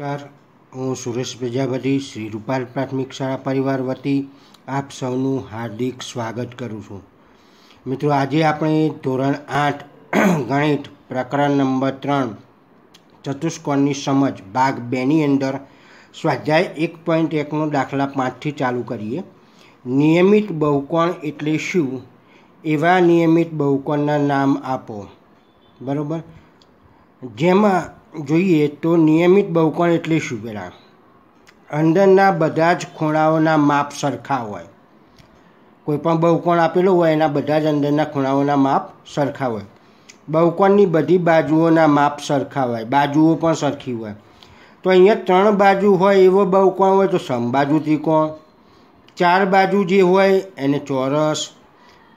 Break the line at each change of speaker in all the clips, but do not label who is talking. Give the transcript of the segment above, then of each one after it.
Car ઓ Sureshbhai Jadeja Shri Rupal પ્રાથમિક શાળા પરિવાર વતી આપ સૌનું હાર્દિક સ્વાગત કરું છું મિત્રો આજે આપણે ધોરણ 8 ગણિત પ્રકરણ નંબર 3 ચતુષ્કોણની સમજ ભાગ 2 ની અંદર સ્વાધ્યાય 1.1 નો દાખલા 5 થી ચાલુ કરીએ નિયમિત બહુકોણ એટલે શું એવા નિયમિત બહુકોણના નામ આપો બરોબર જેમાં જોઈએ તો નિયમિત બહુકોણ એટલે શું કહેવાય અંદરના બધા જ ખૂણાઓનું માપ સરખા હોય કોઈપણ બહુકોણ આપેલું હોય એના બધા જ અંદરના ખૂણાઓનું માપ સરખા હોય બહુકોણની બધી બાજુઓનું માપ સરખા હોય બાજુઓ પણ સરખી હોય તો અહીંયા ત્રણ બાજુ હોય એવો બહુકોણ હોય તો સમબાજુ ત્રિકોણ ચાર બાજુ જે હોય એને ચોરસ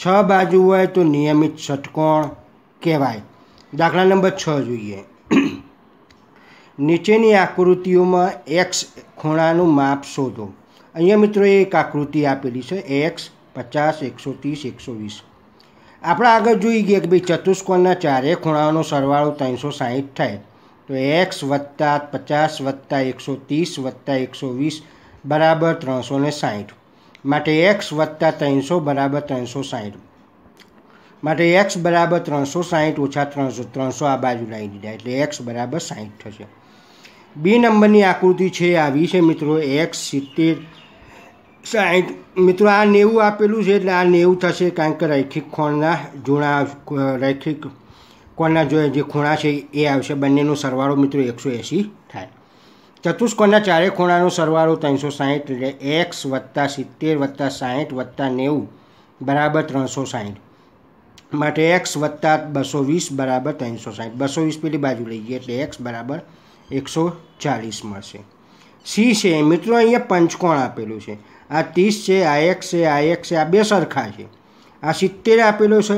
છ બાજુ હોય તો નિયમિત ષટકોણ કહેવાય દાખલા નંબર 6 જોઈએ નીચેની આકૃતિઓમાં એક્સ ખૂણાનું માપ શોધો અહીંયા મિત્રો એક આકૃતિ આપેલી છે એક્સ પચાસ એકસો ત્રીસ એકસો વીસ આપણે આગળ જોઈ ગયા કે ભાઈ ચતુષ્કોણના ચારેય ખૂણાઓનો સરવાળો ત્રણસો સાહીઠ થાય તો એક્સ વત્તા પચાસ વત્તા એકસો ત્રીસ વત્તા એકસો વીસ બરાબર ત્રણસો ને સાહીઠ માટે એક્સ વત્તા ત્રણસો બરાબર ત્રણસો સાહીઠ માટે એક્સ બરાબર ત્રણસો સાહીઠ ઓછા ત્રણસો ત્રણસો આ બાજુ લાવી દીધા એટલે એક્સ બરાબર સાહીઠ થશે b નંબર ની આકૃતિ છે આવી છે મિત્રો x 70 60 મિત્રો આ 90 આપેલું છે એટલે 90 થશે કાંક રૈખિક કોણા જુણા રૈખિક કોણા જોઈએ જે ખૂણા છે એ આવશે બંનેનો સરવાળો મિત્રો 180 થાય ચતુષ્કોણના ચારે ખૂણાનો સરવાળો 360 એટલે x + 70 + 60 + 90 = 360 માટે x + 220 = 360 220 પેલી બાજુ લઈ જઈએ એટલે x = 100 40 મળશે c છે મિત્રો અહીંયા પંચકોણ આપેલું છે આ 30 છે આ x છે આ x છે આ બેસરખા છે આ 70 આપેલું છે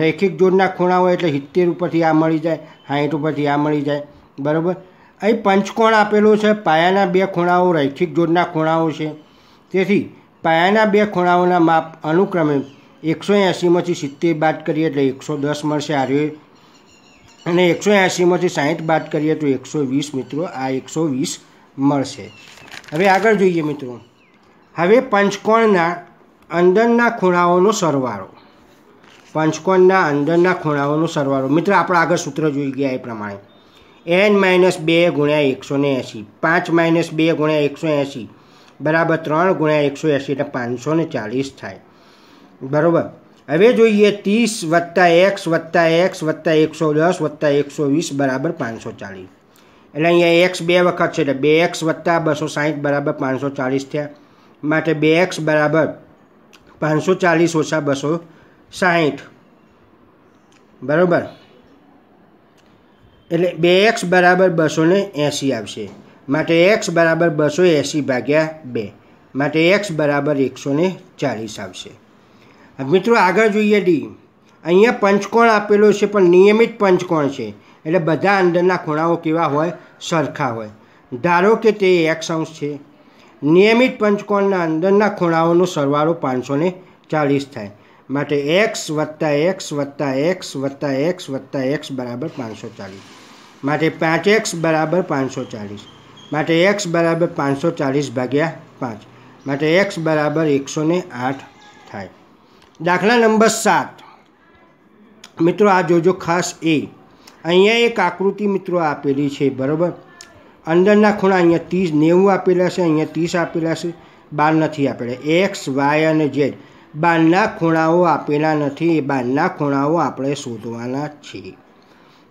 રેखिक જોડના ખૂણા હોય એટલે 70 ઉપરથી આ મળી જાય 60 ઉપરથી આ મળી જાય બરોબર અહીં પંચકોણ આપેલું છે पायाના બે ખૂણાઓ રેखिक જોડના ખૂણાઓ છે તેથી पायाના બે ખૂણાઓનું માપ અનુક્રમે 180 માંથી 70 બાદ કરીએ એટલે 110 મળશે આ રહ્યો અને 180 માંથી 60 બાદ કરીએ તો 120 મિત્રો આ 120 મળશે હવે આગળ જોઈએ મિત્રો હવે પંચકોણના અંદરના ખૂણાઓનો સરવાળો પંચકોણના અંદરના ખૂણાઓનો સરવાળો મિત્રો આપણે આગળ સૂત્ર જોઈ ગયા એ પ્રમાણે n - 2 * 180 5 - 2 * 180 = 3 * 180 એટલે 540 થાય બરોબર અવે જોઈયે 30 + x + x + 110 + 120 = 540 એટલે અહીંયા x બે વખત છે એટલે 2x + 260 = 540 થા માટે 2x = 540 - 260 = એટલે 2x = 280 આવશે માટે x = 280 / 2 માટે x = 140 આવશે મિત્રો આગળ જોઈએ ડી અહીંયા પંચકોણ આપેલો છે પણ નિયમિત પંચકોણ છે એટલે બધા અંદરના ખૂણાઓ કેવા હોય સરખા હોય ધારો કે તે એક્સ અંશ છે નિયમિત પંચકોણના અંદરના ખૂણાઓનો સરવાળો પાંચસો ચાલીસ થાય માટે એક્સ વત્તા એક્સ વત્તા એક્સ વત્તા એક્સ વત્તા એક્સ બરાબર પાંચસો ચાલીસ માટે પાંચ એક્સ બરાબર પાંચસો ચાલીસ માટે એક્સ બરાબર પાંચસો ચાલીસ ભાગ્યા પાંચ માટે એક્સ બરાબર એકસો આઠ થાય દાખલા નંબર 7 મિત્રો આ જોજો ખાસ એ અહીંયા એક આકૃતિ મિત્રો આપેલી છે બરોબર અંદરના ખૂણા અહીંયા 30 90 આપેલા છે અહીંયા 30 આપેલા છે 12 નથી આપેલા x y અને z બાહના ખૂણાઓ આપેલા નથી બાહના ખૂણાઓ આપણે શોધવાના છે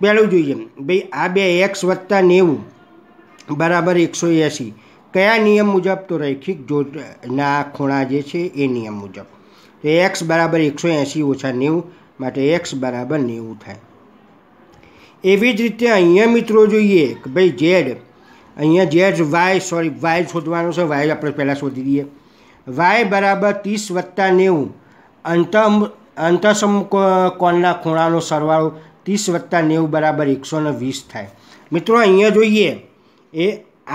બેલુ જોઈએ બે આ બે x + 90 = 180 કયા નિયમ મુજબ તો રેખીક જોના ખૂણા જે છે એ નિયમ મુજબ x = 180 - 90 मतलब x = 90 થાય એવી જ રીતે અહીંયા મિત્રો જોઈએ કે ભાઈ z અહીંયા z y સોરી y શોધવાનું છે y આપણે પહેલા શોધી દઈએ y = 30 + 90 અંત અંતઃસમુખ કોણના ખૂણાનો સરવાળો 30 + 90 = 120 થાય મિત્રો અહીંયા જોઈએ એ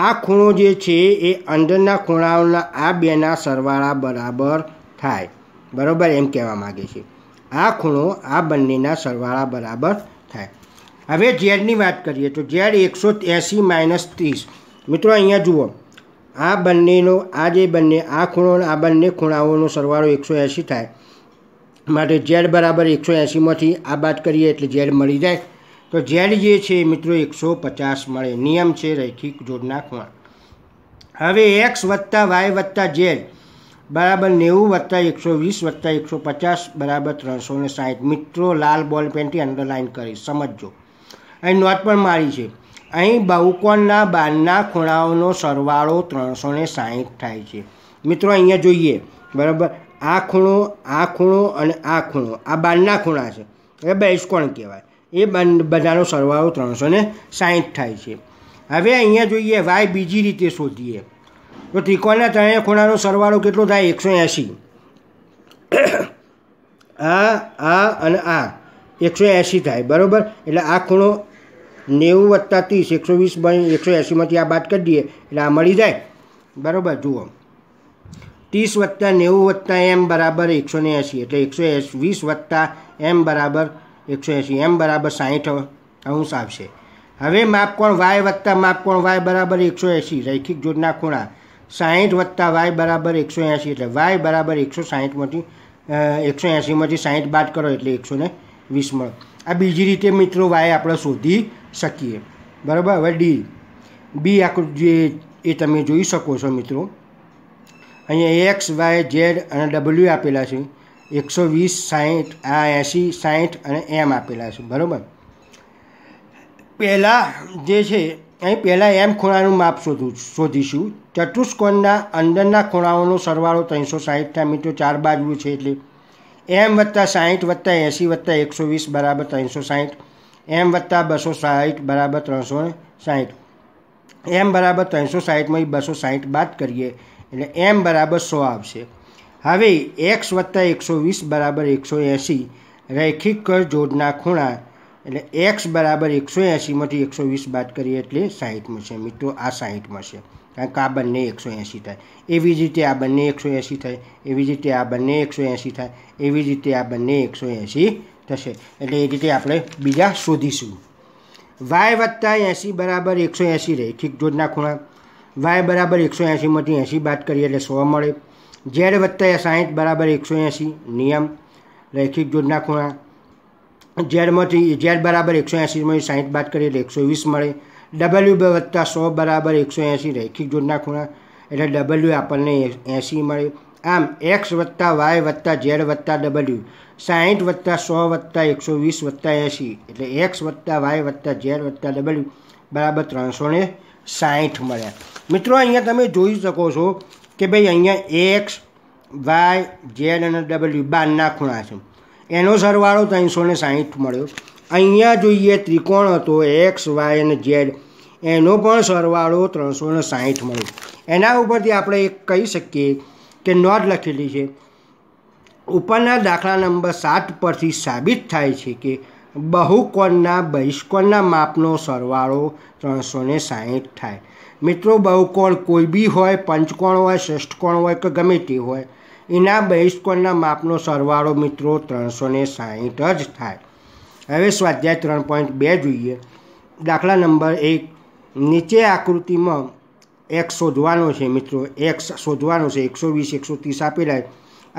આ ખૂણો જે છે એ અંદરના ખૂણાઓનો આ બે ના સરવાળા બરાબર થાય बराबर m केवा मांगे छे આ ખૂણો આ બનનીનો સરવાળો બરાબર થાય હવે z ની વાત કરીએ તો z 180 - 30 મિત્રો અહીંયા જુઓ આ બનનીનો આ જે બનને આ ખૂણો અને આ બનને ખૂણાઓનો સરવાળો 180 થાય માટે z = 180 માંથી આ વાત કરીએ એટલે z મળી જાય તો z જે છે મિત્રો 150 મળે નિયમ છે રેખીક જોડના ખૂણા હવે x + y + z બરાબર નેવું વત્તા એકસો વીસ વત્તા એકસો પચાસ બરાબર ત્રણસો ને સાહીઠ મિત્રો લાલ બોલ પેનથી અંડરલાઇન કરી સમજો અહીં નોંધ પણ મારી છે અહીં બહુકોણના બારના ખૂણાઓનો સરવાળો ત્રણસો ને સાહીઠ થાય છે મિત્રો અહીંયા જોઈએ બરાબર આ ખૂણો આ ખૂણો અને આ ખૂણો આ બારના ખૂણા છે એ બહિષ્કોણ કહેવાય એ બધાનો સરવાળો ત્રણસો ને સાહીઠ થાય છે હવે અહીંયા જોઈએ વાય બીજી રીતે શોધીએ વતી કોણ એટલે આ ખૂણાનો સરવાળો કેટલો થાય 180 આ આ અને આ 180 થાય બરોબર એટલે આ ખૂણો 90 + 30 120 માં 180 માંથી આ વાત કરી દઈએ એટલે આ મળી જાય બરોબર જુઓ 30 + 90 + m = 180 એટલે 120 + m = 180 m = 60 અંશ આવશે હવે માપ કોણ y + માપ કોણ y = 180 રેખીક જોડના ખૂણા 60 + y = 180 એટલે y = 160 માંથી 180 માંથી 60 બાદ કરો એટલે 120 મળ આ બીજી રીતે મિત્રો y આપણે શોધી સકીએ બરાબર હવે d b આ જે એ તમે જોઈ શકો છો મિત્રો અહીંયા x y z અને w આપેલા છે 120 60 આ 80 60 અને m આપેલા છે બરાબર પહેલા જે છે અહીં પહેલા m ખૂણાનું માપ શોધીશુ શોધીશુ ચતુષ્કોણના અંદરના ખૂણાઓનો સરવાળો 360 થાય મિત્રો ચાર બાજુ છે એટલે m + 60 + 80 + 120 = 360 m + 260 = 360 m = 360 માંથી 260 બાદ કરીએ એટલે m = 100 આવશે હવે x + 120 = 180 રેखिक કૌંડ જોડના ખૂણા એટલે x = 180 માંથી 120 બાદ કરીએ એટલે 60 માં છે મિત્રો આ 60 માં છે કારણ કે આ બન્ને 180 થાય એ વિજયતે આ બન્ને 180 થાય એ વિજયતે આ બન્ને 180 થાય એ વિજયતે આ બન્ને 180 થશે એટલે એ જ રીતે આપણે બીજા શોધીશું y + 80 = 180 રેખીક જોડાણ ખૂણા y = 180 માંથી 80 બાદ કરીએ એટલે 100 મળે z + 60 = 180 નિયમ રેખીક જોડાણ ખૂણા z મતલબ z = 180 માં 60 બાદ કરીએ 120 મળે w /+ 100 = 180 રહી કી જોડના ખૂણા એટલે w આપણને 80 મળે આમ x + y + z + w 60 + 100 + 120 + 80 એટલે x + y + z + w = 360 મળે મિત્રો અહીંયા તમે જોઈ શકો છો કે ભઈ અહીંયા x y z અને w બાદ ના ખૂણા છે એનો સરવાળો 360 મળ્યો અહીંયા જોઈએ ત્રિકોણ હતો x y અને z એનો પણ સરવાળો 360 મળ્યો એના ઉપરથી આપણે એક કહી શકીએ કે નોટ લખેલી છે ઉપરના દાખલા નંબર 7 પરથી સાબિત થાય છે કે બહુકોણના બયસકોણના માપનો સરવાળો 360 થાય મિત્રો બહુકોણ કોઈ બી હોય પંચકોણ હોય ષટકોણ હોય કે ગમે તે હોય એના બહિષ્કોણનો માપનો સરવાળો મિત્રો 360 જ થાય હવે સ્વાધ્યાય 3.2 જોઈએ દાખલા નંબર 1 નીચે આકૃતિમાં x શોધવાનો છે મિત્રો x શોધવાનો છે 120 130 આપેલા છે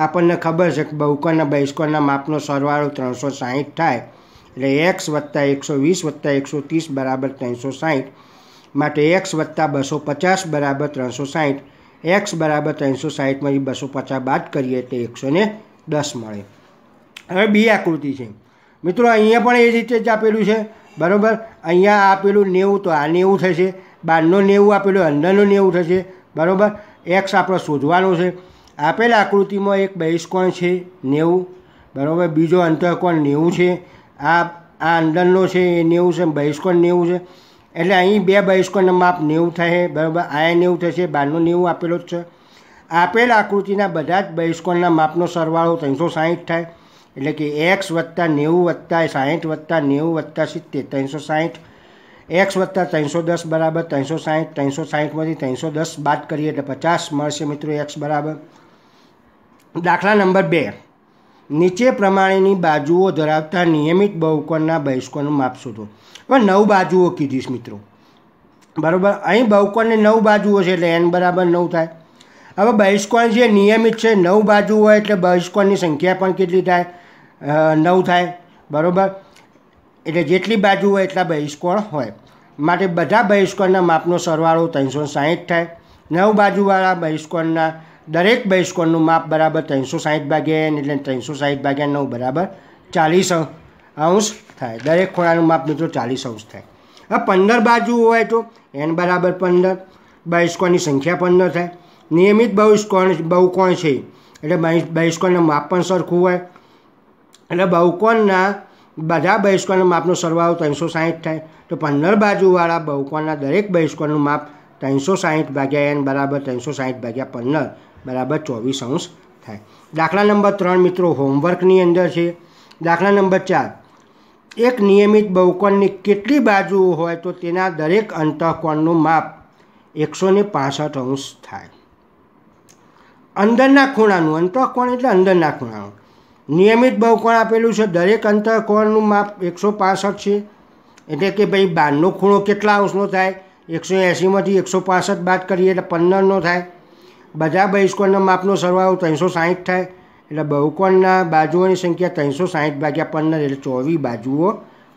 આપણને ખબર છે કે બહુકોણના બહિષ્કોણનો માપનો સરવાળો 360 થાય એટલે x + 120 + 130 = 360 માટે x + 250 = 360 x = 360 માં 250 બાદ કરીએ તો 110 મળે હવે બી આકૃતિ છે મિત્રો અહીંયા પણ એ જ રીતે આપેલું છે બરાબર અહીંયા આપેલું 90 તો આ 90 થશે બહારનો 90 આપેલું અંદરનો 90 થશે બરાબર x આપણો શોધવાનો છે આપેલ આકૃતિમાં એક બેઈસકોણ છે 90 બરાબર બીજો અંતરકોણ 90 છે આ આ અંદરનો છે 90 છે અને બેઈસકોણ 90 છે એટલે અહીં બે બહિષ્કોણનો માપ 90 થાય બરાબર આ 90 થશે 92 90 આપેલું છે આપેલ આકૃતિના બધા જ બહિષ્કોણનો માપનો સરવાળો 360 થાય એટલે કે x + 90 + 60 + 90 + 70 360 x + 310 = 360 360 માંથી 310 બાદ કરી એટલે 50 મળશે મિત્રો x = દાખલા નંબર 2 નીચે પ્રમાણેની બાજુઓ ધરાવતા નિયમિત બહુકોણના બહિષ્કોણનું માપ શોધો હવે નવ બાજુઓ કીધીશ મિત્રો બરાબર અહીં બહુકોણની નવ બાજુઓ છે એટલે એન બરાબર નવ થાય હવે બહિષ્કોણ જે નિયમિત છે નવ બાજુ હોય એટલે બહિષ્કોણની સંખ્યા પણ કેટલી થાય નવ થાય બરાબર એટલે જેટલી બાજુ હોય એટલા બહિષ્કોણ હોય માટે બધા બહિષ્કોણના માપનો સરવાળો ત્રણસો સાહીઠ થાય નવ બાજુવાળા બહિષ્કોણના દરેક બહિષ્કોણનું માપ બરાબર 360/n એટલે 360/9 = 40° થાય. દરેક ખૂણાનું માપ મિત્રો 40° થાય. હવે 15 બાજુ હોય તો n = 15. બહિષ્કોણની સંખ્યા 15 નો થાય. નિયમિત બહુષ્કોણ બહુકોણ છે. એટલે બહિષ્કોણનું માપપણ સરખું હોય. એટલે બહુકોણના બધા બહિષ્કોણનું માપનો સરવાળો 360 થાય. તો 15 બાજુવાળા બહુકોણના દરેક બહિષ્કોણનું માપ 360/n = 360/15 बराबर 24° થાય દાખલા નંબર 3 મિત્રો હોમવર્ક ની અંદર છે દાખલા નંબર 4 એક નિયમિત બહુકોણ ની કેટલી બાજુ હોય તો તેના દરેક અંતઃકોણ નું માપ 165° થાય અંદરના ખૂણા નું અંતઃકોણ એટલે અંદરના ખૂણા નિયમિત બહુકોણ આપેલું છે દરેક અંતઃકોણ નું માપ 165 છે એટલે કે ભાઈ બાહ્ય ખૂણો કેટલા અંશનો થાય 180 માંથી 165 બાદ કરીએ એટલે 15 નો થાય બજા બહિષ્કોણનું માપનો સરવાળો 360 થાય એટલે બહુકોણના બાજુઓની સંખ્યા 360 ભાગ્યા 15 એટલે 24 બાજુઓ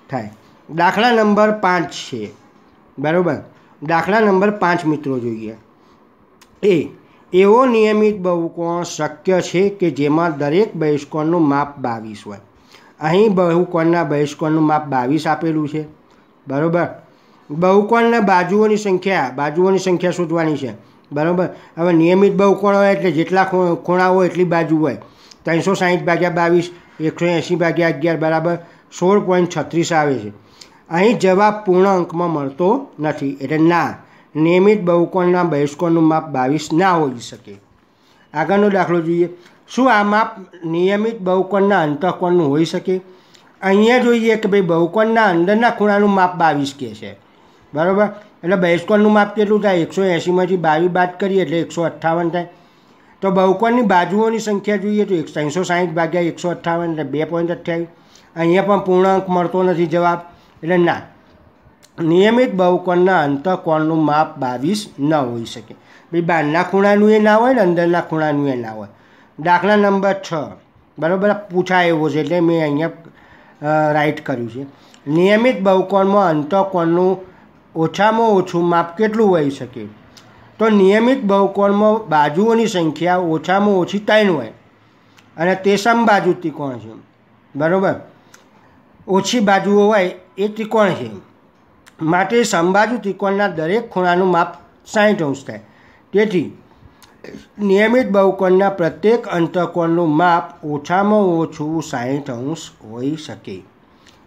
થાય દાખલા નંબર 5 છે બરાબર દાખલા નંબર 5 મિત્રો જોઈએ એ એવો નિયમિત બહુકોણ શક્ય છે કે જેમાં દરેક બહિષ્કોણનું માપ 22 હોય અહીં બહુકોણના બહિષ્કોણનું માપ 22 આપેલું છે બરાબર બહુકોણના બાજુઓની સંખ્યા બાજુઓની સંખ્યા શોધવાની છે બરાબર હવે નિયમિત બહુ બહુકોણ હોય એટલે જેટલા ખૂણા હોય એટલી બાજુ હોય ત્રણસો સાહીઠ ભાગ્યા બાવીસ એકસો એંશી ભાગ્યા અગિયાર બરાબર સોળ પોઈન્ટ છત્રીસ આવે છે અહીં જવાબ પૂર્ણ અંકમાં મળતો નથી એટલે ના નિયમિત બહુકોણના બહિષ્કોણનું માપ બાવીસ ના હોઈ શકે આગળનો દાખલો જોઈએ શું આ માપ નિયમિત બહુકોણના અંતઃકોણનું હોઈ શકે અહીંયા જોઈએ કે ભાઈ બહુકોણના અંદરના ખૂણાનું માપ બાવીસ કે છે બરાબર એટલે બહુકોણનો માપ કેટલો થાય 180 માંથી 22 વાત કરી એટલે 158 થાય તો બહુકોણની બાજુઓની સંખ્યા જોઈએ તો 360 ભાગ્યા 158 એટલે 2.2 થાય અહીંયા પણ પૂર્ણાંક મળતો નથી જવાબ એટલે ના નિયમિત બહુકોણના અંતઃકોણનો માપ 22 ના હોઈ શકે બે બાણના ખૂણાનું એ ના હોય ને અંદરના ખૂણાનું એ ના હોય દાખલા નંબર 6 બરોબર પૂછાય એવો છે એટલે મેં અહીંયા રાઈટ કર્યું છે નિયમિત બહુકોણમાં અંતઃકોણનો ઓછામાં ઓછું માપ કેટલું હોઈ શકે તો નિયમિત બહુકોણમાં બાજુઓની સંખ્યા ઓછામાં ઓછી 3 હોય અને તે સામબાજુ ત્રિકોણ છે બરોબર ઓછી બાજુઓ હોય એ ત્રિકોણ છે માટે સામબાજુ ત્રિકોણના દરેક ખૂણાનું માપ 60° થાય તેથી નિયમિત બહુકોણના প্রত্যেক અંતઃકોણનું માપ ઓછામાં ઓછું 60° હોઈ શકે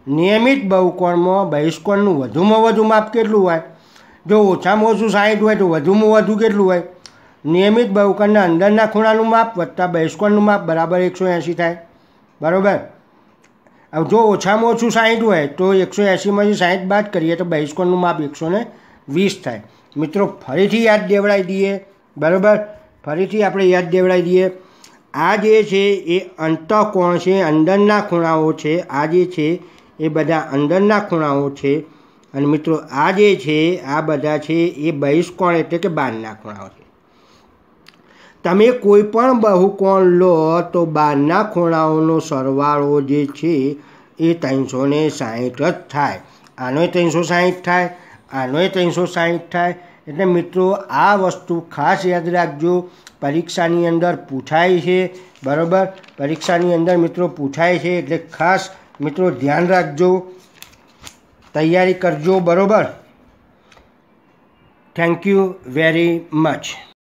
નિયમિત બહુકોણ માં બહિષ્કોણ નું વધુમાં વધુ માપ કેટલું હોય જો ઓછું માપ 60 હોય તો વધુમાં વધુ કેટલું હોય નિયમિત બહુકોણ ના અંદરના ખૂણા નું માપ + બહિષ્કોણ નું માપ = 180 થાય બરાબર હવે જો ઓછું માપ 60 હોય તો 180 માંથી 60 બાદ કરીએ તો બહિષ્કોણ નું માપ 120 થાય મિત્રો ફરીથી યાદ દેવડાઈ દઈએ બરાબર ફરીથી આપણે યાદ દેવડાઈ દઈએ આ જે છે એ અંતઃકોણ છે અંદરના ખૂણાઓ છે આ જે છે એ બધા અંદરના ખૂણાઓ છે અને મિત્રો આ જે છે આ બધા છે એ બહિષ્કોણ એટલે કે બાહ્ય ખૂણાઓ છે તમે કોઈ પણ બહુકોણ લો તો બાહ્ય ખૂણાઓનો સરવાળો જે છે એ 360 જ થાય આનો 360 થાય આનો 360 થાય એટલે મિત્રો આ વસ્તુ ખાસ યાદ રાખજો પરીક્ષાની અંદર પૂછાય છે બરાબર પરીક્ષાની અંદર મિત્રો પૂછાય છે એટલે ખાસ મિત્રો ધ્યાન રાખજો તૈયારી કરજો બરાબર થેન્ક યુ વેરી મચ